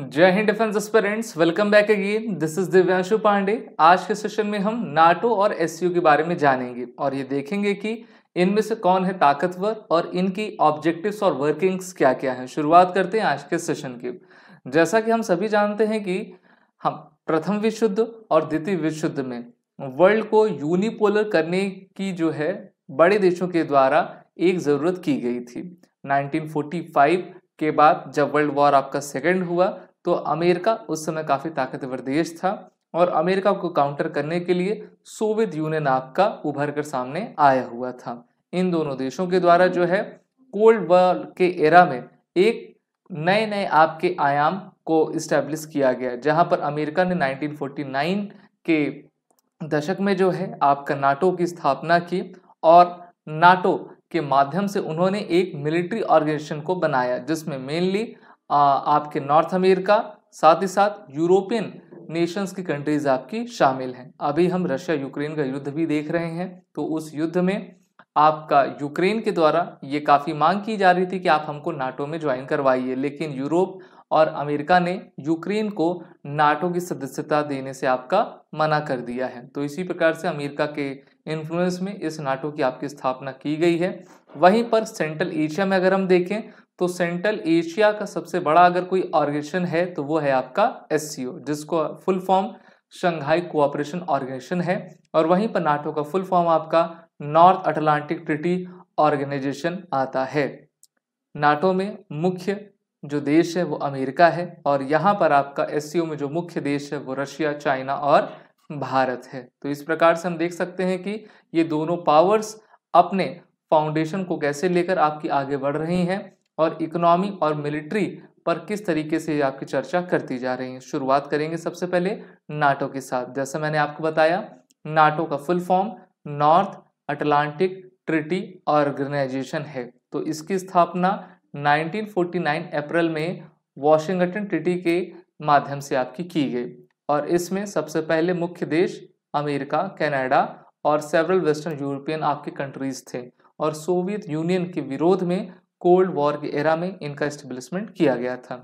जय हिंद defence aspirants welcome back again this is Divyanshu Pandey आज के सेशन में हम नाटो और एस के बारे में जानेंगे और ये देखेंगे कि इनमें से कौन है ताकतवर और इनकी ऑब्जेक्टिव्स और वर्किंग्स क्या क्या हैं शुरुआत करते हैं आज के सेशन की जैसा कि हम सभी जानते हैं कि हम प्रथम विश्व युद्ध और द्वितीय विश्व युद्ध में वर्ल्ड को यूनिपोलर करने की जो है बड़े देशों के द्वारा एक ज़रूरत की गई थी 1945 के बाद जब वर्ल्ड वॉर आपका सेकेंड हुआ तो अमेरिका उस समय काफ़ी ताकतवर देश था और अमेरिका को काउंटर करने के लिए सोवियत यूनियन आपका उभर कर सामने आया हुआ था इन दोनों देशों के द्वारा जो है कोल्ड वॉर के एरा में एक नए नए आपके आयाम को इस्टेब्लिश किया गया जहां पर अमेरिका ने 1949 के दशक में जो है आपका नाटो की स्थापना की और नाटो के माध्यम से उन्होंने एक मिलिट्री ऑर्गेनाइजेशन को बनाया जिसमें मेनली आपके नॉर्थ अमेरिका साथ ही साथ यूरोपियन नेशंस की कंट्रीज आपकी शामिल हैं अभी हम रशिया यूक्रेन का युद्ध भी देख रहे हैं तो उस युद्ध में आपका यूक्रेन के द्वारा ये काफ़ी मांग की जा रही थी कि आप हमको नाटो में ज्वाइन करवाइए लेकिन यूरोप और अमेरिका ने यूक्रेन को नाटो की सदस्यता देने से आपका मना कर दिया है तो इसी प्रकार से अमेरिका के इन्फ्लुएंस में इस नाटो की आपकी स्थापना की गई है वहीं पर सेंट्रल एशिया में अगर हम देखें तो सेंट्रल एशिया का सबसे बड़ा अगर कोई ऑर्गेनाइजेशन है तो वो है आपका एस जिसको full form Shanghai cooperation organisation है और वहीं पर नाटो का फुल फॉर्म आपका नॉर्थ अटलांटिक ट्रिटी ऑर्गेनाइजेशन आता है नाटो में मुख्य जो देश है वो अमेरिका है और यहाँ पर आपका एस में जो मुख्य देश है वो रशिया चाइना और भारत है तो इस प्रकार से हम देख सकते हैं कि ये दोनों पावर्स अपने फाउंडेशन को कैसे लेकर आपकी आगे बढ़ रही हैं और इकोनॉमी और मिलिट्री पर किस तरीके से आपकी चर्चा करती जा रही है शुरुआत करेंगे सबसे पहले नाटो के साथ जैसा मैंने आपको बताया नाटो का full form North Atlantic treaty organisation है तो इसकी स्थापना 1949 अप्रैल में वॉशिंगटन ट्रिटी के माध्यम से आपकी की गई और इसमें सबसे पहले मुख्य देश अमेरिका कनाडा और सेवरल वेस्टर्न यूरोपियन आपके कंट्रीज थे और सोवियत यूनियन के विरोध में कोल्ड वॉर के एरा में इनका इस्टेब्लिशमेंट किया गया था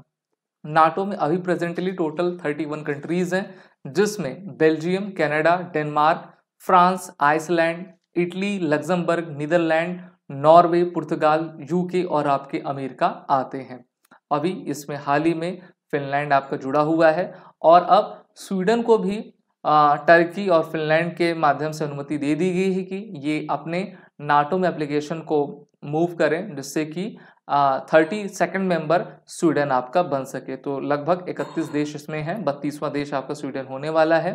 नाटो में अभी प्रेजेंटली टोटल 31 कंट्रीज हैं जिसमें Belgium Canada Denmark France Iceland Italy Luxembourg Netherland Norway पुर्तगाल यूके और आपके अमेरिका आते हैं अभी इसमें हाल ही में फिनलैंड आपका जुड़ा हुआ है और अब स्वीडन को भी टर्की और फिनलैंड के माध्यम से अनुमति दे दी गई है कि ये अपने नाटो में एप्लीकेशन को मूव करें जिससे कि थर्टी सेकेंड मेंबर स्वीडन आपका बन सके तो लगभग इकतीस देश इसमें हैं बत्तीसवां देश आपका स्वीडन होने वाला है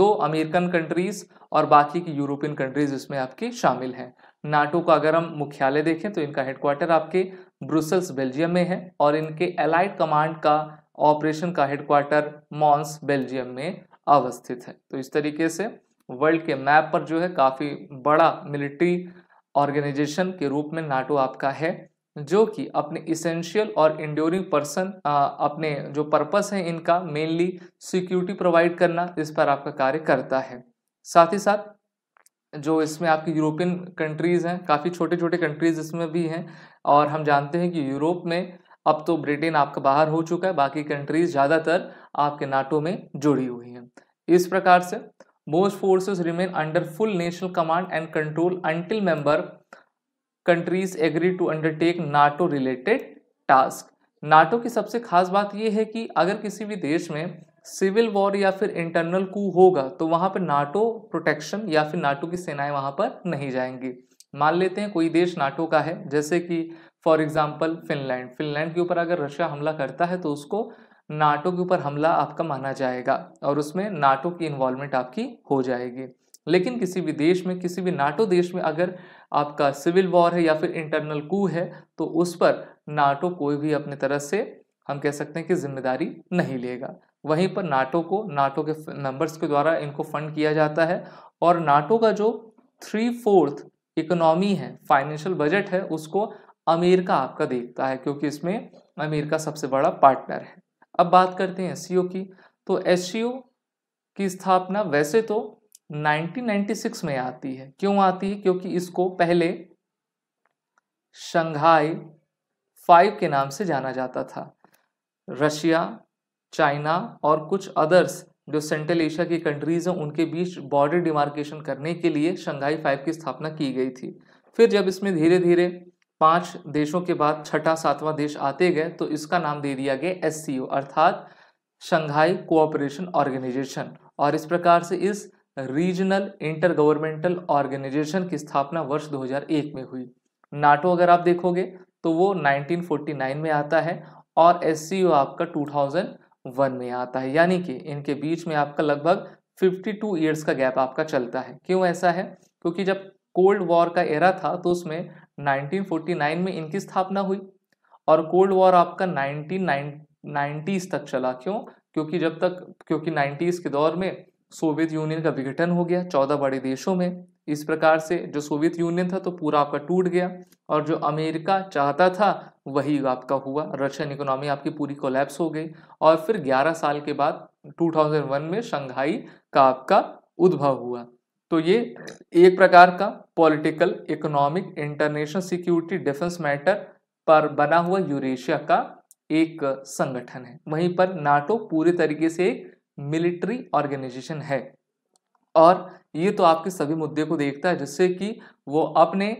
दो अमेरिकन कंट्रीज और बाकी की यूरोपियन कंट्रीज इसमें आपके शामिल हैं नाटो का अगर हम मुख्यालय देखें तो इनका हेडक्वार्टर आपके ब्रुसल्स बेल्जियम में है और इनके एलाइड कमांड का ऑपरेशन का हेडक्वार्टर मॉन्स बेल्जियम में अवस्थित है तो इस तरीके से वर्ल्ड के मैप पर जो है काफ़ी बड़ा मिलिट्री ऑर्गेनाइजेशन के रूप में नाटो आपका है जो कि अपने इसेंशियल और इंड्योरिंग पर्सन अपने जो पर्पस है इनका मेनली सिक्योरिटी प्रोवाइड करना इस पर आपका कार्य करता है साथ ही साथ जो इसमें आपकी यूरोपियन कंट्रीज़ हैं काफ़ी छोटे छोटे कंट्रीज़ इसमें भी हैं और हम जानते हैं कि यूरोप में अब तो ब्रिटेन आपका बाहर हो चुका है बाकी कंट्रीज ज़्यादातर आपके नाटो में जुड़ी हुई हैं इस प्रकार से most forces remain under full national command and control until member countries agree to undertake NATO related task NATO की सबसे खास बात यह है कि अगर किसी भी देश में सिविल वॉर या फिर इंटरनल कू होगा तो वहाँ पर नाटो प्रोटेक्शन या फिर नाटो की सेनाएं वहाँ पर नहीं जाएंगी मान लेते हैं कोई देश नाटो का है जैसे कि फॉर एग्जाम्पल फिनलैंड फिनलैंड के ऊपर अगर रशिया हमला करता है तो उसको नाटो के ऊपर हमला आपका माना जाएगा और उसमें नाटो की इन्वॉल्वमेंट आपकी हो जाएगी लेकिन किसी भी देश में किसी भी नाटो देश में अगर आपका सिविल वॉर है या फिर इंटरनल कू है तो उस पर नाटो कोई भी अपने तरह से हम कह सकते हैं कि जिम्मेदारी नहीं लेगा वहीं पर नाटो को नाटो के मेंबर्स के द्वारा इनको फंड किया जाता है और नाटो का जो थ्री फोर्थ इकोनॉमी है फाइनेंशियल बजट है उसको अमेरिका आपका देखता है क्योंकि इसमें अमेरिका सबसे बड़ा पार्टनर है अब बात करते हैं एस की तो एस की स्थापना वैसे तो 1996 में आती है क्यों आती है क्योंकि इसको पहले शंघाई फाइव के नाम से जाना जाता था रशिया चाइना और कुछ अदर्स जो सेंट्रल एशिया की कंट्रीज़ हैं उनके बीच बॉर्डर डिमार्केशन करने के लिए शंघाई फाइव की स्थापना की गई थी फिर जब इसमें धीरे धीरे पांच देशों के बाद छठा सातवां देश आते गए तो इसका नाम दे दिया गया एस अर्थात शंघाई कोऑपरेशन ऑर्गेनाइजेशन और इस प्रकार से इस रीजनल इंटर गवर्नमेंटल ऑर्गेनाइजेशन की स्थापना वर्ष 2001 में हुई नाटो अगर आप देखोगे तो वो 1949 में आता है और एस आपका 2001 में आता है यानी कि इनके बीच में आपका लगभग 52 ईयर्स का गैप आपका चलता है क्यों ऐसा है क्योंकि जब कोल्ड वॉर का एरा था तो उसमें 1949 में इनकी स्थापना हुई और कोल्ड वॉर आपका 1990s तक चला क्यों क्योंकि जब तक क्योंकि 90s के दौर में सोवियत यूनियन का विघटन हो गया चौदह बड़े देशों में इस प्रकार से जो सोवियत यूनियन था तो पूरा आपका टूट गया और जो अमेरिका चाहता था वही आपका हुआ रशियन इकोनॉमी आपकी पूरी कोलैप्स हो गई और फिर 11 साल के बाद 2001 में शंघाई का आपका उद्भव हुआ तो ये एक प्रकार का political economic international security defence matter पर बना हुआ यूरेशिया का एक संगठन है वहीं पर नाटो पूरे तरीके से एक मिलिट्री ऑर्गेनाइजेशन है और ये तो आपके सभी मुद्दे को देखता है जिससे कि वो अपने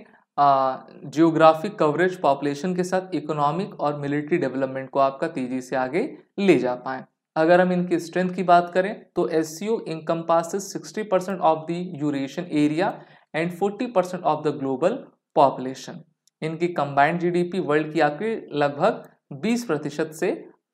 जियोग्राफिक कवरेज पॉपुलेशन के साथ इकोनॉमिक और मिलिट्री डेवलपमेंट को आपका तेजी से आगे ले जा पाए अगर हम इनकी स्ट्रेंथ की बात करें तो S C O encompasses sixty percent of the Eurasian area and forty percent of the global population इनकी कंबाइंड जीडीपी वर्ल्ड की आके लगभग बीस प्रतिशत से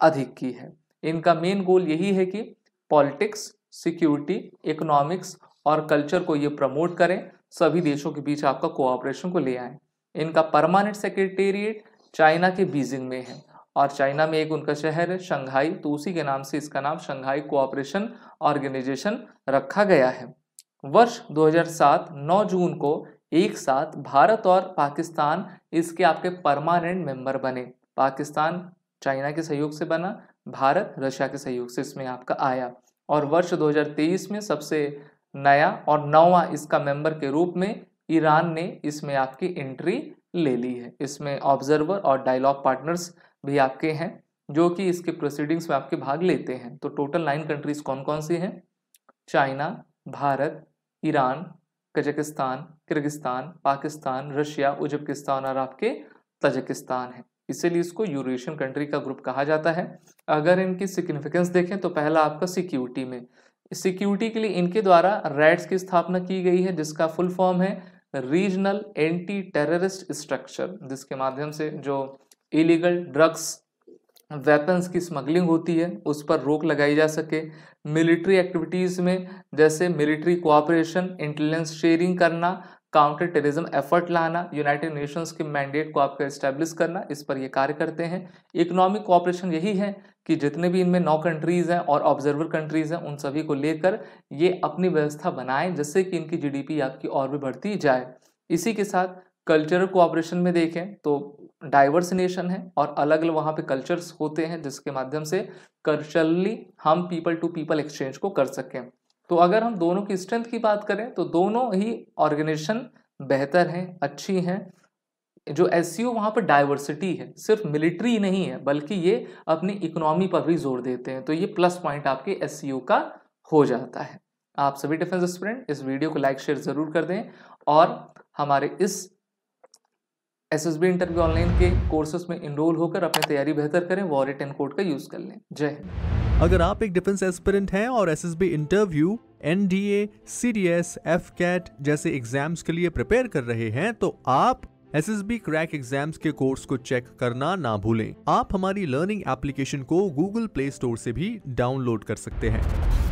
अधिक की है इनका मेन गोल यही है कि पॉलिटिक्स सिक्योरिटी इकोनॉमिक्स और कल्चर को ये प्रमोट करें सभी देशों के बीच आपका कोऑपरेशन को ले आए इनका परमानेंट सेक्रेटेरिएट चाइना के बीजिंग में है और चाइना में एक उनका शहर है शंघाई तो उसी के नाम से इसका नाम शंघाई कोऑपरेशन ऑर्गेनाइजेशन रखा गया है वर्ष 2007 9 जून को एक साथ भारत और पाकिस्तान इसके आपके परमानेंट मेंबर बने पाकिस्तान चाइना के सहयोग से बना भारत रशिया के सहयोग से इसमें आपका आया और वर्ष 2023 में सबसे नया और नौवा इसका मेंबर के रूप में ईरान ने इसमें आपकी एंट्री ले ली है इसमें ऑब्जर्वर और डायलॉग पार्टनर्स भी आपके हैं जो कि इसके प्रोसीडिंग्स में आपके भाग लेते हैं तो टोटल नाइन कंट्रीज कौन कौन सी हैं China Bharat Iran Kazakhstan Kyrgyzstan Pakistan Russia Uzbekistan और आपके तजकिस्तान है इसीलिए इसको यूरोशियन कंट्री का ग्रुप कहा जाता है अगर इनकी सिग्निफिकेंस देखें तो पहला आपका सिक्योरिटी में सिक्योरिटी के लिए इनके द्वारा रेड्स की स्थापना की गई है जिसका फुल फॉर्म है रीजनल एंटी टेररिस्ट स्ट्रक्चर जिसके माध्यम से जो इलीगल ड्रग्स वेपन्स की स्मगलिंग होती है उस पर रोक लगाई जा सके मिलिट्री एक्टिविटीज़ में जैसे मिलिट्री कोऑपरेशन इंटेलिजेंस शेयरिंग करना काउंटर टेररिज्म एफर्ट लाना यूनाइटेड नेशंस के मैंडेट को आपका इस्टेब्लिश करना इस पर ये कार्य करते हैं इकोनॉमिक कोऑपरेशन यही है कि जितने भी इनमें नौ कंट्रीज़ हैं और ऑब्जर्वर कंट्रीज़ हैं उन सभी को लेकर ये अपनी व्यवस्था बनाएं जिससे कि इनकी जीडीपी आपकी और भी बढ़ती जाए इसी के साथ कल्चरल कोऑपरेशन में देखें तो डाइवर्स नेशन है और अलग अलग वहाँ पे कल्चर्स होते हैं जिसके माध्यम से कल्चरली हम पीपल टू पीपल एक्सचेंज को कर सकें तो अगर हम दोनों की स्ट्रेंथ की बात करें तो दोनों ही ऑर्गेनाइजेशन बेहतर हैं अच्छी हैं जो एस सी ओ वहाँ पर डाइवर्सिटी है सिर्फ मिलिट्री नहीं है बल्कि ये अपनी इकोनॉमी पर भी जोर देते हैं तो ये प्लस पॉइंट आपके एस सी ओ का हो जाता है आप सभी डिफेंस स्टूडेंट इस वीडियो को लाइक शेयर ज़रूर कर दें और हमारे इस S S B interview online के कोर्सेज में इनरोल होकर अपनी तैयारी बेहतर करें वॉर एंड कोड का यूज कर लें जय हिंद अगर आप एक डिफेंस एस्पिरेंट हैं और S S B interview N D A C D S AFCAT जैसे एग्जाम्स के लिए प्रिपेयर कर रहे हैं तो आप S S B crack exam के कोर्स को चेक करना ना भूलें आप हमारी लर्निंग एप्लीकेशन को गूगल प्ले स्टोर से भी डाउनलोड कर सकते हैं